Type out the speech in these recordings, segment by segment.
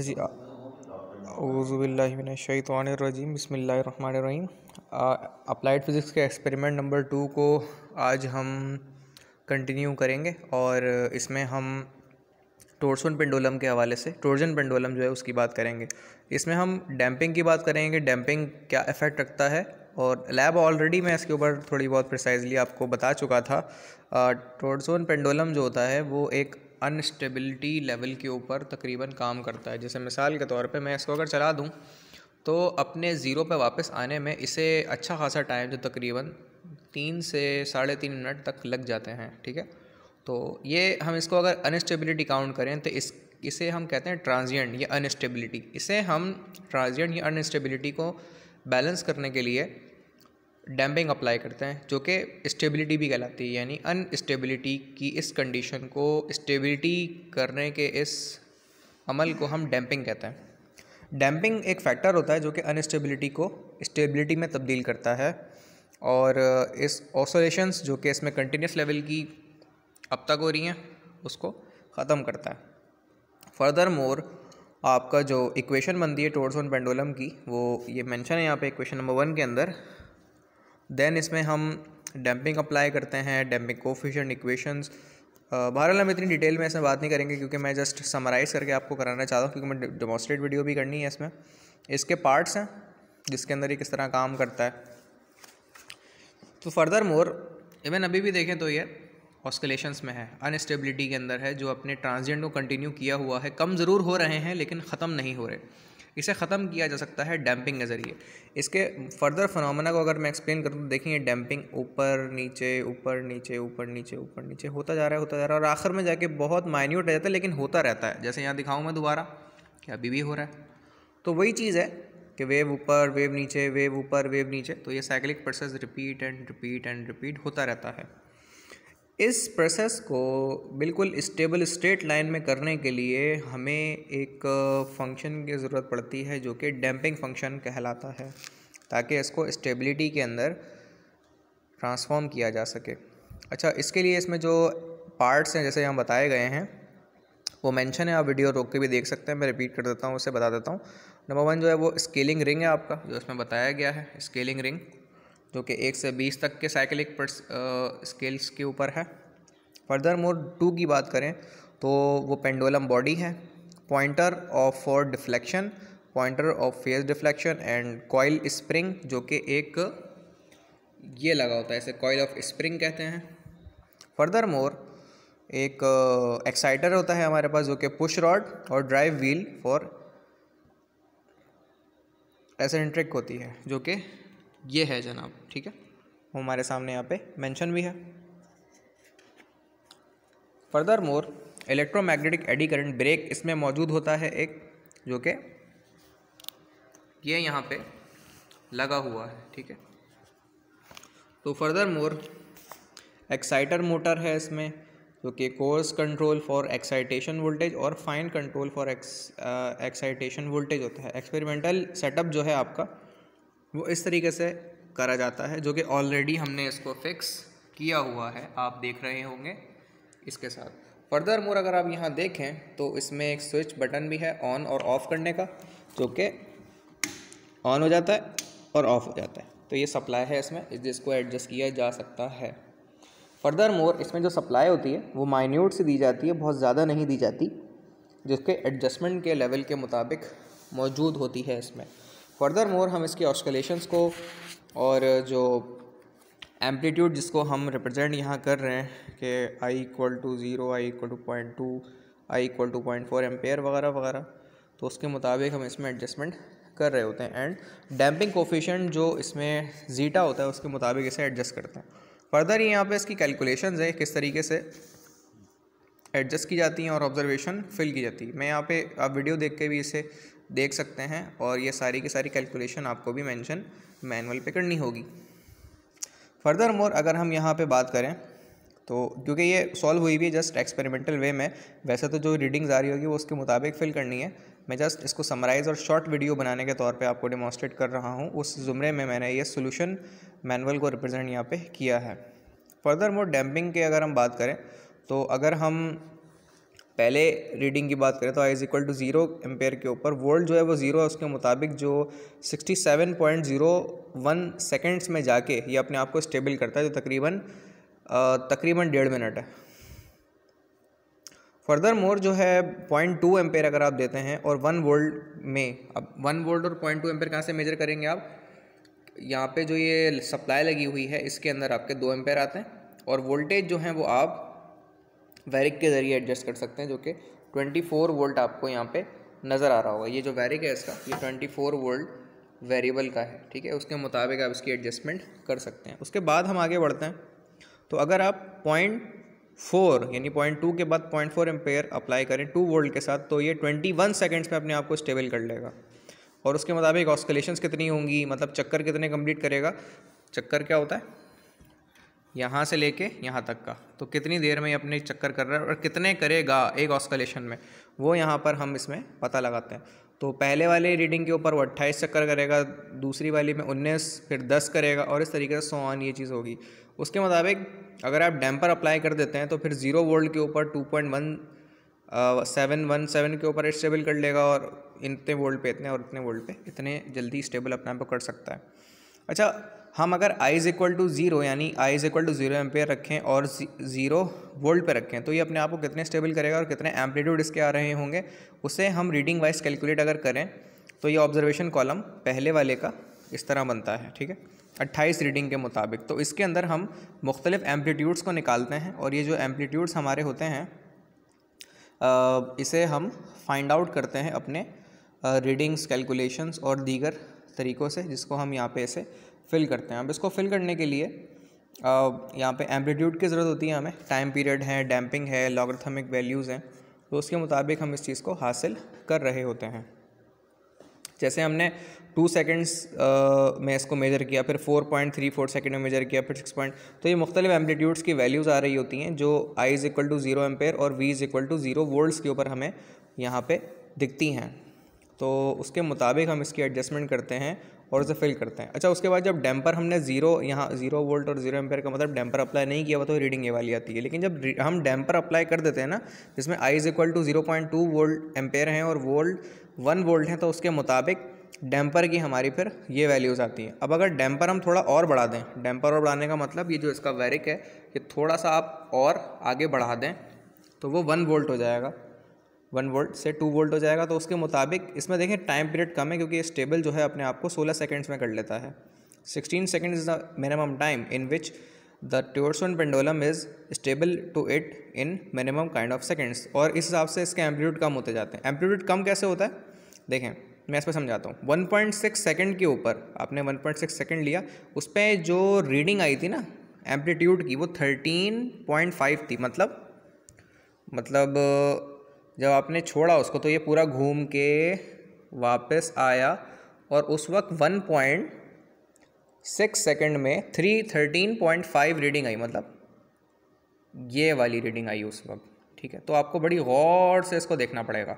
बसमिल रहीम applied physics के experiment number two को आज हम कंटिन्यू करेंगे और इसमें हम टोर्सन पेंडोलम के हवाले से टोर्जन पेंडोलम जो है उसकी बात करेंगे इसमें हम डैम्पिंग की बात करेंगे डैम्पिंग क्या इफ़ेक्ट रखता है और लैब ऑलरेडी मैं इसके ऊपर थोड़ी बहुत प्रिसाइजली आपको बता चुका था टोर्सोन पेंडोलम जो होता है वो एक अनस्टेबिलिटी लेवल के ऊपर तकरीबन काम करता है जैसे मिसाल के तौर पे मैं इसको अगर चला दूँ तो अपने ज़ीरो पे वापस आने में इसे अच्छा खासा टाइम जो तकरीबन तीन से साढ़े तीन मिनट तक लग जाते हैं ठीक है तो ये हम इसको अगर अनस्टेबिलिटी काउंट करें तो इस इसे हम कहते हैं ट्रांजियंट या अनस्टेबिलिटी इसे हम ट्रांजियंट या अनस्टेबिलिटी को बैलेंस करने के लिए डैम्पिंग अप्लाई करते हैं जो कि स्टेबिलिटी भी कहलाती है यानी अनस्टेबिलिटी की इस कंडीशन को स्टेबिलिटी करने के इस अमल को हम डैम्पिंग कहते हैं डैम्पिंग एक फैक्टर होता है जो कि अनस्टेबिलिटी को स्टेबिलिटी में तब्दील करता है और इस ऑसोलेशंस जो कि इसमें कंटिन्यूस लेवल की अब तक हो रही हैं उसको ख़त्म करता है फर्दर मोर आपका जो इक्वेशन बनती है टोर्स ऑन पेंडोलम की वो ये मेंशन है यहाँ पे इक्वेशन नंबर वन के अंदर देन इसमें हम डैम्पिंग अप्लाई करते हैं डैम्पिंग कोफिशेंट इक्वेशंस बहरहाल हम इतनी डिटेल में इसमें बात नहीं करेंगे क्योंकि मैं जस्ट समराइज़ करके आपको कराना चाहता हूँ क्योंकि मैं डेमोस्ट्रेट वीडियो भी करनी है इसमें इसके पार्ट्स हैं जिसके अंदर ये किस तरह काम करता है तो फर्दर मोर इवन अभी भी देखें तो ये ऑस्कलेशंस में है अनस्टेबिलिटी के अंदर है जो अपने ट्रांसजेंड को कंटिन्यू किया हुआ है कम ज़रूर हो रहे हैं लेकिन ख़त्म नहीं हो रहे इसे ख़त्म किया जा सकता है डैम्पिंग के ज़रिए इसके फर्दर फनोमेना को अगर मैं एक्सप्लेन करूँ तो देखेंगे डैम्पिंग ऊपर नीचे ऊपर नीचे ऊपर नीचे ऊपर नीचे होता जा रहा है होता जा रहा है और आखिर में जाके बहुत माइन्यूट रह जाता है लेकिन होता रहता है जैसे यहाँ दिखाऊँ मैं दोबारा कि अभी भी हो रहा है तो वही चीज़ है कि वेव ऊपर वेव नीचे वेव ऊपर वेव नीचे तो ये cyclic process repeat and repeat and repeat होता रहता है इस प्रोसेस को बिल्कुल स्टेबल स्ट्रेट लाइन में करने के लिए हमें एक फंक्शन की ज़रूरत पड़ती है जो कि डैम्पिंग फंक्शन कहलाता है ताकि इसको स्टेबिलिटी के अंदर ट्रांसफॉर्म किया जा सके अच्छा इसके लिए इसमें जो पार्ट्स हैं जैसे यहाँ बताए गए हैं वो मेंशन है आप वीडियो रोक के भी देख सकते हैं मैं रिपीट कर देता हूँ उसे बता देता हूँ नंबर वन जो है वो स्केलिंग रिंग है आपका जो इसमें बताया गया है स्केलिंग रिंग जो कि एक से बीस तक के साइकिलिक स्केल्स के ऊपर है फर्दर मोर टू की बात करें तो वो पेंडोलम बॉडी है pointer of for deflection pointer of face deflection and coil spring जो कि एक ये लगा होता है इसे कॉयल ऑफ स्प्रिंग कहते हैं फर्दर मोर एक एक्साइटर होता है हमारे पास जो कि पुश रॉड और ड्राइव व्हील फॉर एसेंट्रिक होती है जो कि ये है जनाब ठीक है वो हमारे सामने यहाँ पे मेंशन भी है furthermore electromagnetic eddy current brake इसमें मौजूद होता है एक जो कि ये यहाँ पे लगा हुआ है ठीक है तो फर्दर मोर एक्साइटर मोटर है इसमें जो कि course control for excitation voltage और fine control for excitation voltage होता है एक्सपेरिमेंटल सेटअप जो है आपका वो इस तरीके से करा जाता है जो कि ऑलरेडी हमने इसको फिक्स किया हुआ है आप देख रहे होंगे इसके साथ फर्दर मोर अगर आप यहाँ देखें तो इसमें एक स्विच बटन भी है ऑन और ऑफ़ करने का जो कि ऑन हो जाता है और ऑफ़ हो जाता है तो ये सप्लाई है इसमें जिसको एडजस्ट किया जा सकता है फर्दर मोर इसमें जो सप्लाई होती है वो माइन्यूट से दी जाती है बहुत ज़्यादा नहीं दी जाती जिसके एडजस्टमेंट के लेवल के मुताबिक मौजूद होती है इसमें फर्दर मोर हम इसके ऑस्कलेशंस को और जो एम्पलीट्यूड जिसको हम रिप्रेजेंट यहाँ कर रहे हैं कि I equal to zero I equal to point two I equal to point four ampere वगैरह वगैरह तो उसके मुताबिक हम इसमें एडजस्टमेंट कर रहे होते हैं एंड डैम्पिंग कोफिशेंट जो इसमें जीटा होता है उसके मुताबिक इसे एडजस्ट करते हैं फर्दर ये यहाँ पे इसकी कैलकुलेशंस है किस तरीके से एडजस्ट की जाती हैं और ऑब्जर्वेशन फिल की जाती है मैं यहाँ पे आप वीडियो देख के भी इसे देख सकते हैं और ये सारी की सारी कैलकुलेशन आपको भी मेंशन मैनुअल पे करनी होगी फर्दर मोर अगर हम यहाँ पे बात करें तो क्योंकि ये सॉल्व हुई भी है जस्ट एक्सपेरिमेंटल वे में वैसे तो जो रीडिंग्स आ रही होगी वो उसके मुताबिक फिल करनी है मैं जस्ट इसको समराइज़ और शॉर्ट वीडियो बनाने के तौर पर आपको डिमॉन्स्ट्रेट कर रहा हूँ उस ज़ुमरे में मैंने ये सोल्यूशन मैनुअल को रिप्रेजेंट यहाँ पर किया है फर्दर मोर डैम्पिंग की अगर हम बात करें तो अगर हम पहले रीडिंग की बात करें तो I is equal to zero ampere के ऊपर वोल्ट जो है वो ज़ीरो है उसके मुताबिक जो sixty seven point zero one seconds में जाके ये अपने आप को स्टेबल करता है जो तकरीबन तकरीबन डेढ़ मिनट है फर्दर मोर जो है पॉइंट टू एम्पेयर अगर आप देते हैं और वन वोल्ट में अब वन वोल्ट और पॉइंट टू एम्पेयर कहाँ से मेजर करेंगे आप यहाँ पे जो ये सप्लाई लगी हुई है इसके अंदर आपके दो एम्पेयर आते हैं और वोल्टेज जो है वो आप वैरिक के ज़रिए एडजस्ट कर सकते हैं जो कि 24 वोल्ट आपको यहाँ पे नज़र आ रहा होगा ये जो वैरिक है इसका ये 24 वोल्ट वेरिएबल का है ठीक है उसके मुताबिक आप इसकी एडजस्टमेंट कर सकते हैं उसके बाद हम आगे बढ़ते हैं तो अगर आप पॉइंट फोर यानी पॉइंट टू के बाद पॉइंट फोर एम्पेयर अप्लाई करें टू वोल्ट के साथ तो ये ट्वेंटी वन सेकेंड्स में अपने आप को स्टेबल कर लेगा और उसके मुताबिक ऑस्कलेशंस कितनी होंगी मतलब चक्कर कितने कंप्लीट करेगा चक्कर क्या होता है यहाँ से लेके यहाँ तक का तो कितनी देर में ये अपने चक्कर कर रहा है और कितने करेगा एक ऑस्कलेशन में वो यहाँ पर हम इसमें पता लगाते हैं तो पहले वाले रीडिंग के ऊपर वो अट्ठाईस चक्कर करेगा दूसरी वाली में उन्नीस फिर दस करेगा और इस तरीके से सौ ऑन ये चीज़ होगी उसके मुताबिक अगर आप डैम्पर अप्लाई कर देते हैं तो फिर ज़ीरो वोल्ट के ऊपर two point one seven one seven के ऊपर स्टेबल कर लेगा और इतने वोल्ट पे इतने और इतने वोल्ट पे इतने जल्दी स्टेबल अपने आप को कर सकता है अच्छा हम अगर I is equal to zero यानी I is equal to zero ampere रखें और ज़ीरो वोल्ट पे रखें तो ये अपने आप को कितने स्टेबल करेगा और कितने एम्पलीट्यूड इसके आ रहे होंगे उसे हम रीडिंग वाइज कैलकुलेट अगर करें तो ये ऑब्जर्वेशन कॉलम पहले वाले का इस तरह बनता है ठीक है अट्ठाईस रीडिंग के मुताबिक तो इसके अंदर हम मुख्तलिफ़ एम्पलीट्यूड्स को निकालते हैं और ये जो एम्पलीट्यूड्स हमारे होते हैं इसे हम फाइंड आउट करते हैं अपने रीडिंग्स कैलकुलेशंस और दीगर तरीक़ों से जिसको हम यहाँ पे इसे फिल करते हैं अब इसको फिल करने के लिए यहाँ पे एम्पलीट्यूड की ज़रूरत होती है हमें टाइम पीरियड है डैम्पिंग है लॉगर्थमिक वैल्यूज़ हैं तो उसके मुताबिक हम इस चीज़ को हासिल कर रहे होते हैं जैसे हमने टू सेकेंड्स में इसको मेजर किया फिर four point three four second में मेजर किया फिर सिक्स पॉइंट तो ये मुख्तलिफ एम्पलीट्यूड्स की वैल्यूज़ आ रही होती हैं जो I is equal to zero ampere और V is equal to zero volts के ऊपर हमें यहाँ पे दिखती हैं तो उसके मुताबिक हम इसकी एडजस्टमेंट करते हैं और उसे फिल करते हैं अच्छा उसके बाद जब डैम्पर हमने जीरो यहाँ जीरो वोल्ट और जीरो एम्पेयर का मतलब डैम्पर अप्लाई नहीं किया हुआ तो रीडिंग ये वाली आती है लेकिन जब हम डैम्पर अप्लाई कर देते हैं ना जिसमें I is equal to zero point two volt ampere हैं और वोल्ट वन वोल्ट हैं तो उसके मुताबिक डैम्पर की हमारी फिर ये वैल्यूज़ आती हैं अब अगर डैम्पर हम थोड़ा और बढ़ा दें डैम्पर और बढ़ाने का मतलब ये जो इसका वैरिक है ये थोड़ा सा आप और आगे बढ़ा दें तो वो वन वोल्ट हो जाएगा वन वोल्ट से टू वोल्ट हो जाएगा तो उसके मुताबिक इसमें देखें टाइम पीरियड कम है क्योंकि ये स्टेबल जो है अपने आप को सोलह सेकेंड्स में कर लेता है sixteen second is the minimum time in which the torsion pendulum is stable to it in minimum kind of seconds और इस हिसाब से इसके एम्पलीट्यूड कम होते जाते हैं एम्पलीट्यूड कम कैसे होता है देखें मैं इस पर समझाता हूँ वन पॉइंट सिक्स सेकेंड के ऊपर आपने वन पॉइंट सिक्स सेकेंड लिया उस पर जो रीडिंग आई थी ना एम्पलीट्यूड की वो थर्टीन पॉइंट फाइव थी मतलब मतलब जब आपने छोड़ा उसको तो ये पूरा घूम के वापस आया और उस वक्त वन पॉइंट सिक्स सेकेंड में three thirteen point five reading आई मतलब ये वाली रीडिंग आई उस वक्त ठीक है तो आपको बड़ी गौर से इसको देखना पड़ेगा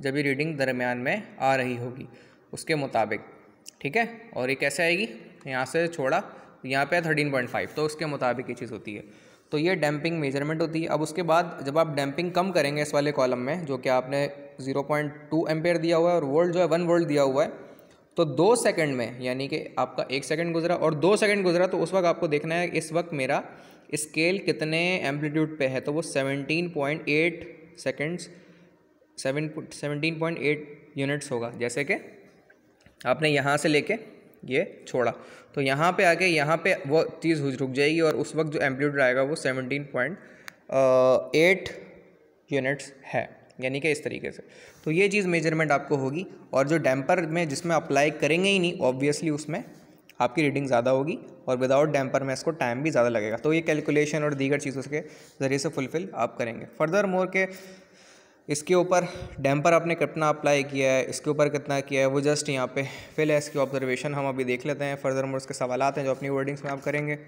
जब ये रीडिंग दरमियान में आ रही होगी उसके मुताबिक ठीक है और ये कैसे आएगी यहाँ से छोड़ा यहाँ पे थर्टीन पॉइंट फाइव तो उसके मुताबिक ये चीज़ होती है तो ये डैम्पिंग मेजरमेंट होती है अब उसके बाद जब आप डैम्पिंग कम करेंगे इस वाले कॉलम में जो कि आपने 0.2 पॉइंट दिया हुआ है और वोल्ट जो है वन वोल्ट दिया हुआ है तो दो सेकंड में यानी कि आपका एक सेकंड गुजरा और दो सेकंड गुजरा तो उस वक्त आपको देखना है इस वक्त मेरा स्केल कितने एम्पलीट्यूड पर है तो वो seven seventeen point eight units होगा जैसे कि आपने यहाँ से लेके ये छोड़ा तो यहाँ पे आके यहाँ पे वो चीज़ रुक जाएगी और उस वक्त जो एम्पलीट्यूड आएगा वो सेवनटीन पॉइंट एट यूनिट्स है यानी कि इस तरीके से तो ये चीज़ मेजरमेंट आपको होगी और जो डैम्पर में जिसमें अप्लाई करेंगे ही नहीं ऑब्वियसली उसमें आपकी रीडिंग ज़्यादा होगी और विदाउट डैम्पर में इसको टाइम भी ज़्यादा लगेगा तो ये कैलकुलेशन और दीगर चीज़ों के ज़रिए से फुलफिल आप करेंगे फर्दर मोर के इसके ऊपर डैम्पर आपने कितना अप्लाई किया है इसके ऊपर कितना किया है वो जस्ट यहाँ पे फिल है इसकी ऑब्जर्वेशन हम अभी देख लेते हैं फर्दर मोर उसके सवाल हैं जो अपनी वर्डिंग्स में आप करेंगे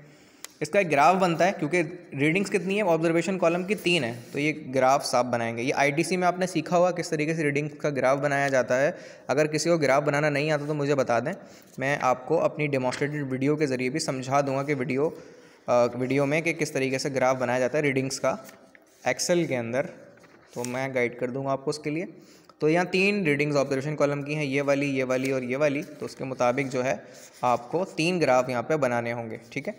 इसका एक ग्राफ बनता है क्योंकि रीडिंग्स कितनी है ऑब्जर्वेशन कॉलम की तीन है तो ये ग्राफ साफ बनाएंगे ये आईटीसी में आपने सीखा हुआ किस तरीके से रीडिंग्स का ग्राफ बनाया जाता है अगर किसी को ग्राफ बनाना नहीं आता तो मुझे बता दें मैं आपको अपनी डेमोस्ट्रेटेड वीडियो के ज़रिए भी समझा दूंगा कि वीडियो वीडियो में कि किस तरीके से ग्राफ बनाया जाता है रीडिंग्स का एक्सेल के अंदर तो मैं गाइड कर दूंगा आपको उसके लिए तो यहाँ तीन रीडिंग्स ऑब्जर्वेशन कॉलम की हैं ये वाली ये वाली और ये वाली तो उसके मुताबिक जो है आपको तीन ग्राफ यहाँ पे बनाने होंगे ठीक है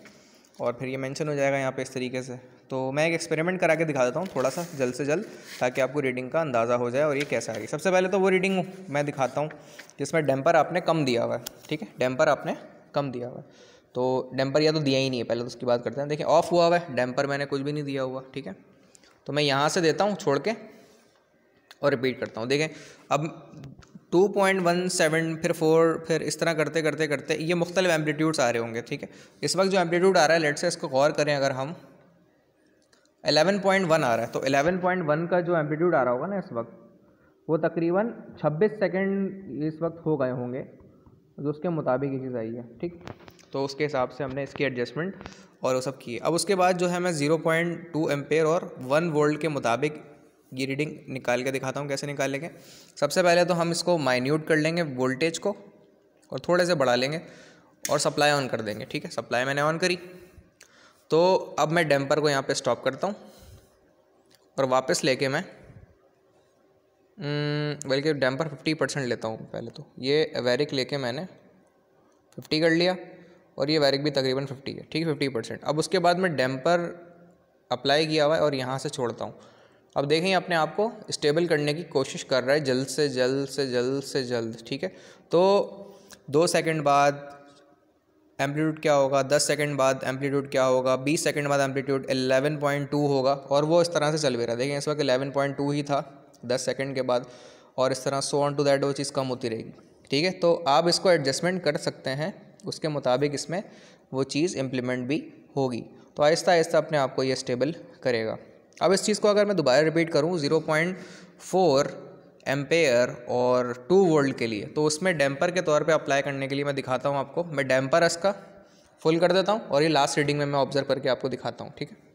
और फिर ये मेंशन हो जाएगा यहाँ पे इस तरीके से तो मैं एक एक्सपेरिमेंट करा के दिखा देता हूँ थोड़ा सा जल्द से जल्द ताकि आपको रीडिंग का अंदाज़ा हो जाए और ये कैसे आ रही सबसे पहले तो वो रीडिंग मैं दिखाता हूँ जिसमें डैम्पर आपने कम दिया हुआ है ठीक है डैम्पर आपने कम दिया हुआ है तो डैम्पर या तो दिया ही नहीं है पहले तो उसकी बात करते हैं देखिए ऑफ हुआ हुआ है डैम्पर मैंने कुछ भी नहीं दिया हुआ ठीक है तो मैं यहाँ से देता हूँ छोड़ के और रिपीट करता हूँ देखें अब टू पॉइंट वन सेवन फिर फोर फिर इस तरह करते करते करते ये मुख्तलिफ एम्पलीट्यूड्स आ रहे होंगे ठीक है इस वक्त जो एम्पलीट्यूड आ रहा है लेट से इसको गौर करें अगर हम एलेवन पॉइंट वन आ रहा है तो 11.1 पॉइंट वन का जो एम्पलीट्यूड आ रहा होगा ना इस वक्त वो तकरीबन छब्बीस सेकेंड इस वक्त हो गए होंगे तो उसके मुताबिक ये चीज़ आई है ठीक तो उसके हिसाब से हमने इसकी एडजस्टमेंट और वो सब की अब उसके बाद जो है मैं ज़ीरो पॉइंट टू पेयर और वन वोल्ट के मुताबिक ये रीडिंग निकाल के दिखाता हूँ कैसे निकालेंगे सबसे पहले तो हम इसको माइन्यूट कर लेंगे वोल्टेज को और थोड़े से बढ़ा लेंगे और सप्लाई ऑन कर देंगे ठीक है सप्लाई मैंने ऑन करी तो अब मैं डैम्पर को यहाँ पे स्टॉप करता हूँ और वापस लेके मैं हम्म, बल्कि डैम्पर फिफ्टी परसेंट लेता हूँ पहले तो ये वैरिक लेके मैंने फिफ्टी कर लिया और ये वैरिक भी तकरीबन फिफ्टी है ठीक है फिफ्टी परसेंट अब उसके बाद मैं डैम्पर अप्लाई किया हुआ है और यहाँ से छोड़ता हूँ अब देखें अपने आप को स्टेबल करने की कोशिश कर रहा है जल्द से जल्द से जल्द से जल्द ठीक है तो दो सेकेंड बाद एम्पलीट्यूड क्या होगा दस सेकेंड बाद एम्पलीट्यूड क्या होगा बीस सेकेंड बाद एम्पलीट्यूड एलेवन पॉइंट टू होगा और वो इस तरह से चल भी रहा है देखें इस वक्त एलेवन पॉइंट टू ही था दस सेकेंड के बाद और इस तरह सो ऑन टू दैट वो चीज़ कम होती रहेगी ठीक है तो आप इसको एडजस्टमेंट कर सकते हैं उसके मुताबिक इसमें वो चीज़ इम्प्लीमेंट भी होगी तो आहिस्ता आहिस्ता अपने आप को ये स्टेबल करेगा अब इस चीज़ को अगर मैं दोबारा रिपीट करूँ ज़ीरो पॉइंट फोर एम्पेयर और टू वोल्ट के लिए तो उसमें डैम्पर के तौर पे अप्लाई करने के लिए मैं दिखाता हूँ आपको मैं डैम्पर इसका फुल कर देता हूँ और ये लास्ट रीडिंग में मैं ऑब्जर्व करके आपको दिखाता हूँ ठीक है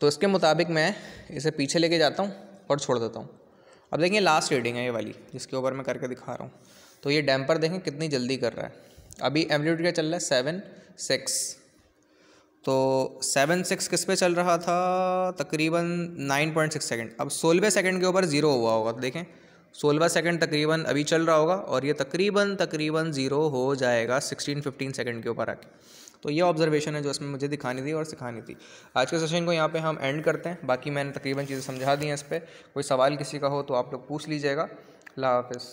तो इसके मुताबिक मैं इसे पीछे लेके जाता हूँ और छोड़ देता हूँ अब देखिए लास्ट रीडिंग है ये वाली जिसके ऊपर मैं करके दिखा रहा हूँ तो ये डैम्पर देखें कितनी जल्दी कर रहा है अभी एम्पलीट्यूड का चल रहा है सेवन सिक्स तो सेवन सिक्स किस पे चल रहा था तकरीबन नाइन पॉइंट सिक्स सेकेंड अब सोलहवें सेकेंड के ऊपर ज़ीरो हुआ होगा तो देखें सोलहवा सेकेंड तकरीबन अभी चल रहा होगा और ये तकरीबन तकरीबन ज़ीरो हो जाएगा सिक्सटीन फिफ्टीन सेकेंड के ऊपर आके तो ये ऑब्जर्वेशन है जो इसमें मुझे दिखानी थी और सिखानी थी आज के सेशन को यहाँ पे हम एंड करते हैं बाकी मैंने तकरीबन चीज़ें समझा दी हैं इस पर कोई सवाल किसी का हो तो आप लोग पूछ लीजिएगा अल्लाह हाफिज़